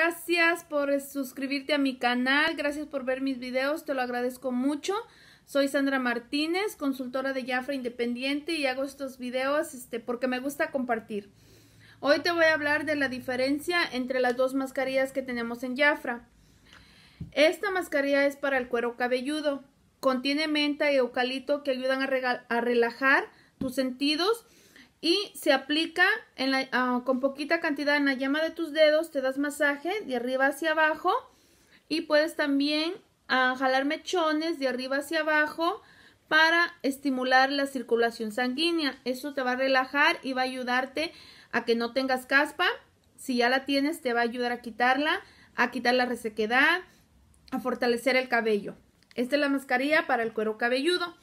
gracias por suscribirte a mi canal, gracias por ver mis videos, te lo agradezco mucho. Soy Sandra Martínez, consultora de Jafra Independiente y hago estos videos este, porque me gusta compartir. Hoy te voy a hablar de la diferencia entre las dos mascarillas que tenemos en Jafra. Esta mascarilla es para el cuero cabelludo. Contiene menta y eucalipto que ayudan a relajar tus sentidos y se aplica ah, con poquita cantidad en la llama de tus dedos, te das masaje de arriba hacia abajo y puedes también ah, jalar mechones de arriba hacia abajo para estimular la circulación sanguínea. Eso te va a relajar y va a ayudarte a que no tengas caspa. Si ya la tienes, te va a ayudar a quitarla, a quitar la resequedad, a fortalecer el cabello. Esta es la mascarilla para el cuero cabelludo.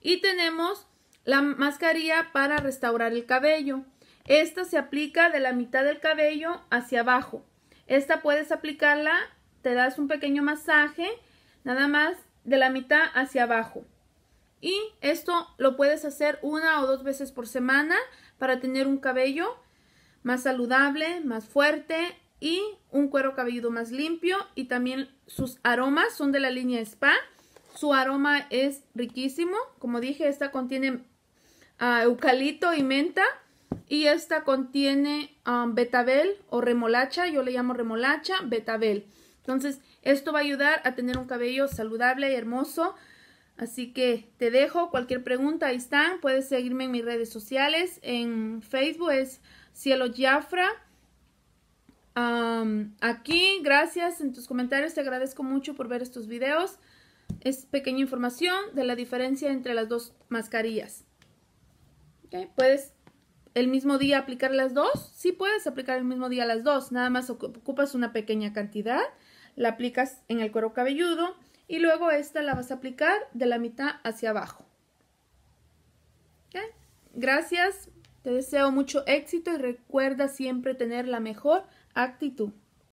Y tenemos la mascarilla para restaurar el cabello. Esta se aplica de la mitad del cabello hacia abajo. Esta puedes aplicarla, te das un pequeño masaje, nada más de la mitad hacia abajo. Y esto lo puedes hacer una o dos veces por semana para tener un cabello más saludable, más fuerte y un cuero cabelludo más limpio. Y también sus aromas son de la línea Spa. Su aroma es riquísimo. Como dije, esta contiene eucalipto y menta. Y esta contiene um, betabel o remolacha, yo le llamo remolacha, betabel. Entonces, esto va a ayudar a tener un cabello saludable y hermoso. Así que te dejo cualquier pregunta, ahí están. Puedes seguirme en mis redes sociales. En Facebook es Cielo Jafra. Um, aquí, gracias en tus comentarios. Te agradezco mucho por ver estos videos. Es pequeña información de la diferencia entre las dos mascarillas. Puedes el mismo día aplicar las dos, sí puedes aplicar el mismo día las dos, nada más ocupas una pequeña cantidad, la aplicas en el cuero cabelludo y luego esta la vas a aplicar de la mitad hacia abajo. Gracias, te deseo mucho éxito y recuerda siempre tener la mejor actitud.